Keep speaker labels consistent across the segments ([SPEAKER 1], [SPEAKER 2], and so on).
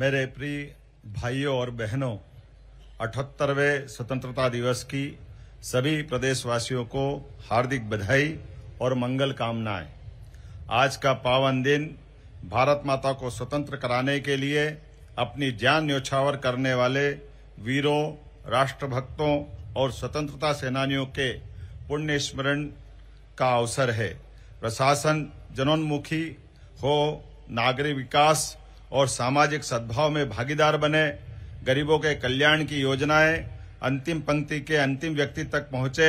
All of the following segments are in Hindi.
[SPEAKER 1] मेरे प्रिय भाइयों और बहनों अठहत्तरवें स्वतंत्रता दिवस की सभी प्रदेशवासियों को हार्दिक बधाई और मंगल कामनाएं आज का पावन दिन भारत माता को स्वतंत्र कराने के लिए अपनी जान न्योछावर करने वाले वीरों राष्ट्रभक्तों और स्वतंत्रता सेनानियों के पुण्य स्मरण का अवसर है प्रशासन जनोन्मुखी हो नागरिक विकास और सामाजिक सद्भाव में भागीदार बने गरीबों के कल्याण की योजनाएं अंतिम पंक्ति के अंतिम व्यक्ति तक पहुंचे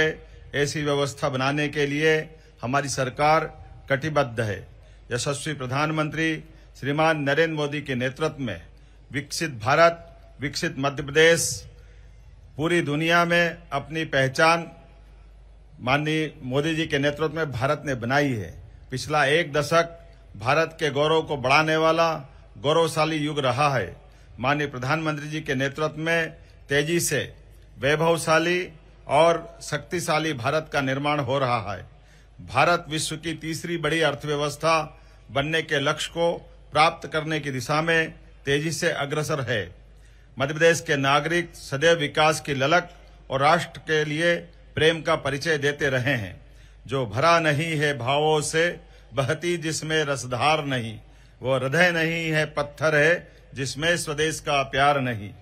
[SPEAKER 1] ऐसी व्यवस्था बनाने के लिए हमारी सरकार कटिबद्ध है यशस्वी प्रधानमंत्री श्रीमान नरेंद्र मोदी के नेतृत्व में विकसित भारत विकसित मध्य प्रदेश पूरी दुनिया में अपनी पहचान माननीय मोदी जी के नेतृत्व में भारत ने बनाई है पिछला एक दशक भारत के गौरव को बढ़ाने वाला गौरवशाली युग रहा है माननीय प्रधानमंत्री जी के नेतृत्व में तेजी से वैभवशाली और शक्तिशाली भारत का निर्माण हो रहा है भारत विश्व की तीसरी बड़ी अर्थव्यवस्था बनने के लक्ष्य को प्राप्त करने की दिशा में तेजी से अग्रसर है मध्य प्रदेश के नागरिक सदैव विकास की ललक और राष्ट्र के लिए प्रेम का परिचय देते रहे हैं जो भरा नहीं है भावों से बहती जिसमें रसधार नहीं वो हृदय नहीं है पत्थर है जिसमें स्वदेश का प्यार नहीं